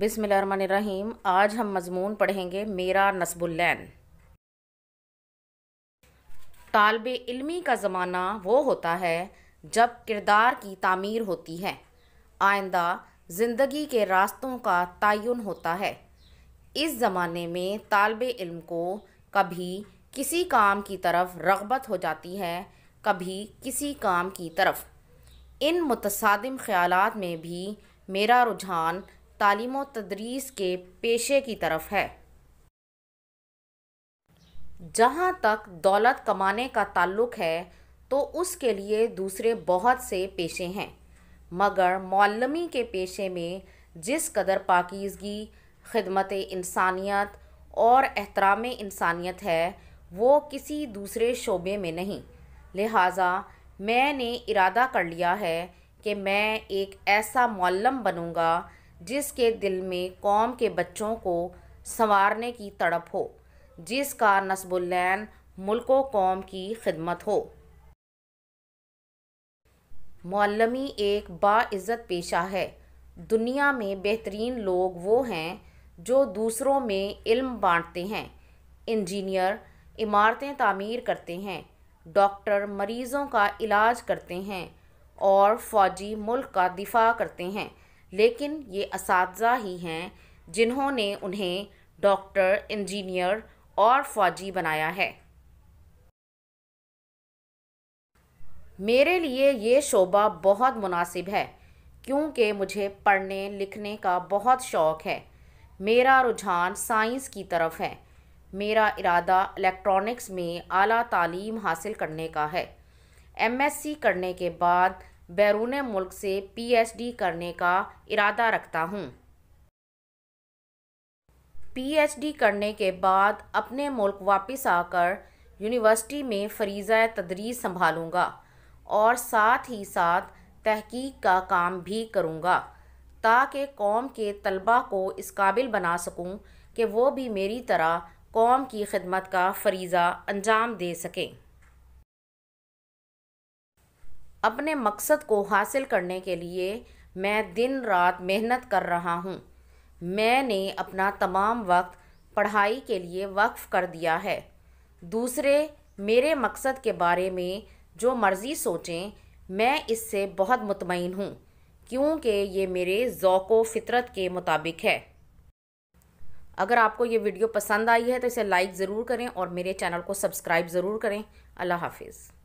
बिसमीम आज हम मजमून पढ़ेंगे मेरा नसबुल्लैन तालब इल्मी का ज़माना वो होता है जब किरदार की तामीर होती है आइंदा ज़िंदगी के रास्तों का तयन होता है इस ज़माने में तालब इल्म को कभी किसी काम की तरफ रगबत हो जाती है कभी किसी काम की तरफ इन मुतसादम ख्यालात में भी मेरा रुझान तालीम तदरीस के पेशे की तरफ है जहाँ तक दौलत कमाने का ताल्लुक है तो उसके लिए दूसरे बहुत से पेशे हैं मगर मौलमी के पेशे में जिस कदर पाकिजगी खदमत इंसानियत और एहतराम इंसानियत है वो किसी दूसरे शोबे में नहीं लिहाजा मैंने इरादा कर लिया है कि मैं एक ऐसा मौलम बनूँगा जिसके दिल में कौम के बच्चों को संवारने की तड़प हो जिसका नसबुल्लैन मुल्क कौम की खिदमत हो मौलमी एक बाज़्ज़त पेशा है दुनिया में बेहतरीन लोग वो हैं जो दूसरों में इल्म बांटते हैं इंजीनियर इमारतें तामीर करते हैं डॉक्टर मरीज़ों का इलाज करते हैं और फ़ौजी मुल्क का दिफा करते हैं लेकिन ये इस ही हैं जिन्होंने उन्हें डॉक्टर इंजीनियर और फौजी बनाया है मेरे लिए ये शोबा बहुत मुनासिब है क्योंकि मुझे पढ़ने लिखने का बहुत शौक़ है मेरा रुझान साइंस की तरफ है मेरा इरादा इलेक्ट्रॉनिक्स में आला तालीम हासिल करने का है एमएससी करने के बाद बैरून मुल्क से पीएचडी करने का इरादा रखता हूँ पीएचडी करने के बाद अपने मुल्क वापस आकर यूनिवर्सिटी में फरीज़ा तदरीस संभालूँगा और साथ ही साथ तहकीक का काम भी करूँगा ताकि कौम के तलबा को इस काबिल बना सकूँ कि वो भी मेरी तरह कौम की खिदमत का फरीज़ा अंजाम दे सकें अपने मकसद को हासिल करने के लिए मैं दिन रात मेहनत कर रहा हूँ मैंने अपना तमाम वक्त पढ़ाई के लिए वक्फ़ कर दिया है दूसरे मेरे मकसद के बारे में जो मर्ज़ी सोचें मैं इससे बहुत मुतमिन हूँ क्योंकि ये मेरे ओक़ फितरत के मुताबिक है अगर आपको ये वीडियो पसंद आई है तो इसे लाइक ज़रूर करें और मेरे चैनल को सब्सक्राइब ज़रूर करें अल्लाह हाफिज़